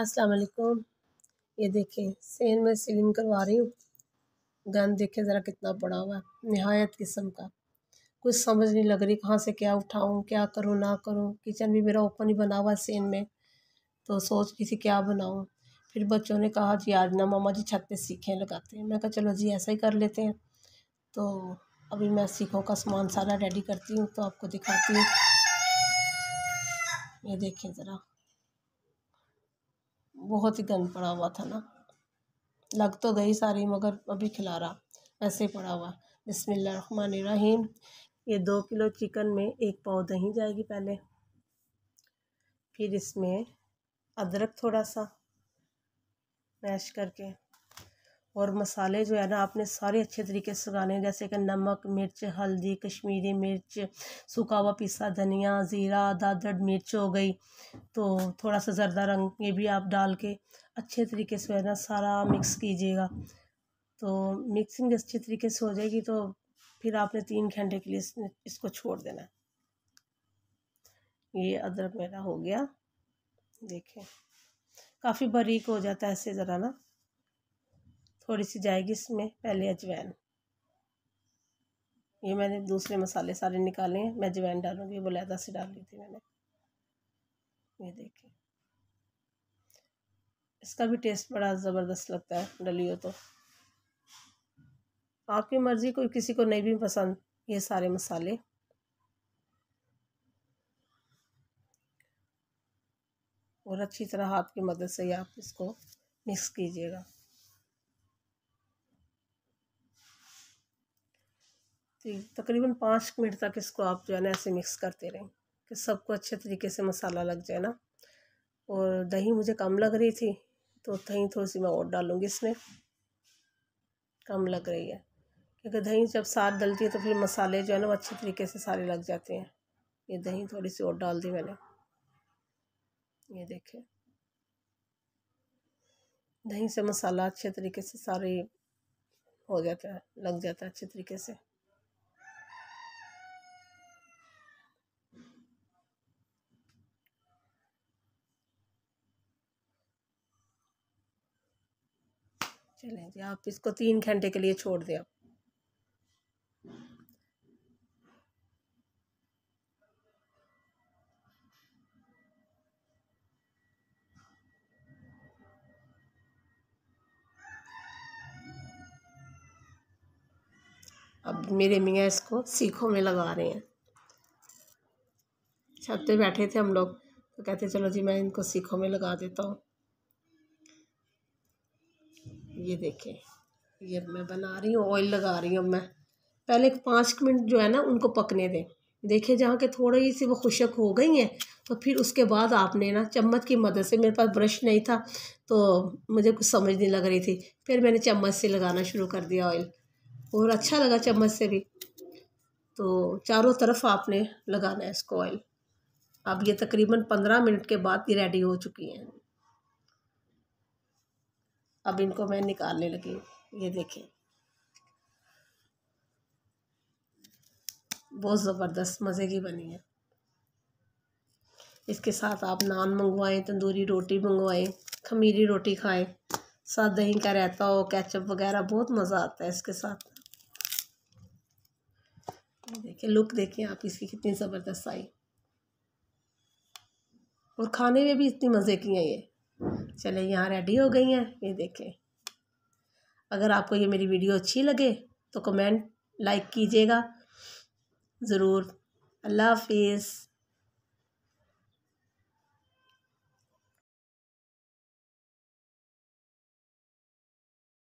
अस्सलाम वालेकुम ये देखें सेन में सिलिंग करवा रही हूँ गंद देखें ज़रा कितना बड़ा हुआ है नहायत किस्म का कुछ समझ नहीं लग रही कहाँ से क्या उठाऊँ क्या करूँ ना करूँ किचन भी मेरा ओपन ही बना हुआ है सेन में तो सोच रही थी क्या बनाऊँ फिर बच्चों ने कहा जी आज ना मामा जी छत पे सीखें लगाते हैं मैं कहा चलो जी ऐसा ही कर लेते हैं तो अभी मैं सीखों का सामान सारा रेडी करती हूँ तो आपको दिखाती हूँ ये देखें ज़रा बहुत ही गंद पड़ा हुआ था ना लग तो गई सारी मगर अभी खिला रहा ऐसे पड़ा हुआ रहीम ये दो किलो चिकन में एक पाव दही जाएगी पहले फिर इसमें अदरक थोड़ा सा मैश करके और मसाले जो है ना आपने सारे अच्छे तरीके से हैं जैसे कि नमक मिर्च हल्दी कश्मीरी मिर्च सूखा हुआ पिसा धनिया ज़ीरा दादड़ मिर्च हो गई तो थोड़ा सा ज़रदा रंग ये भी आप डाल के अच्छे तरीके से है ना सारा मिक्स कीजिएगा तो मिक्सिंग अच्छे तरीके से हो जाएगी तो फिर आपने तीन घंटे के लिए इसको छोड़ देना ये अदरक मेरा हो गया देखें काफ़ी बारीक हो जाता है ऐसे ज़रा ना थोड़ी सी जाएगी इसमें पहले अजवैन ये मैंने दूसरे मसाले सारे निकाले हैं मैं अजवैन डालूंगी बुलैदा से डाली थी मैंने ये देखिए इसका भी टेस्ट बड़ा ज़बरदस्त लगता है डली तो आपकी मर्ज़ी कोई किसी को नहीं भी पसंद ये सारे मसाले और अच्छी तरह हाथ की मदद से ही आप इसको मिक्स कीजिएगा तकरीबन पाँच मिनट तक इसको आप जो है ना ऐसे मिक्स करते रहें कि सबको अच्छे तरीके से मसाला लग जाए ना और दही मुझे कम लग रही थी तो दही थोड़ी सी मैं और डालूँगी इसमें कम लग रही है क्योंकि दही जब साथ डलती है तो फिर मसाले जो है ना वो अच्छे तरीके से सारे लग जाते हैं ये दही थोड़ी सी और डाल दी मैंने ये देखें दही से मसाला अच्छे तरीके से सारे हो जाता है लग जाता है अच्छे तरीके से चलें जी आप इसको तीन घंटे के लिए छोड़ दें आप अब मेरे मियाँ इसको सीखों में लगा रहे हैं छत पे बैठे थे हम लोग तो कहते चलो जी मैं इनको सीखों में लगा देता हूँ ये देखें ये मैं बना रही हूँ ऑयल लगा रही हूँ मैं पहले पाँच मिनट जो है ना उनको पकने दें देखिए जहाँ के थोड़ी सी वो खुशक हो गई हैं तो फिर उसके बाद आपने ना चम्मच की मदद से मेरे पास ब्रश नहीं था तो मुझे कुछ समझ नहीं लग रही थी फिर मैंने चम्मच से लगाना शुरू कर दिया ऑयल और अच्छा लगा चम्मच से भी तो चारों तरफ आपने लगाना है इसको ऑयल अब ये तकरीबन पंद्रह मिनट के बाद ये रेडी हो चुकी हैं अब इनको मैं निकालने लगी ये देखें बहुत ज़बरदस्त मज़े की बनी है इसके साथ आप नान मंगवाएं तंदूरी रोटी मंगवाएं खमीरी रोटी खाएं साथ दही का रहता हो केचप वगैरह बहुत मज़ा आता है इसके साथ देखिए लुक देखिए आप इसकी कितनी ज़बरदस्त आई और खाने में भी इतनी मज़े की है ये चले यहाँ रेडी हो गई हैं ये देखें अगर आपको ये मेरी वीडियो अच्छी लगे तो कमेंट लाइक कीजिएगा ज़रूर अल्लाह हाफिज़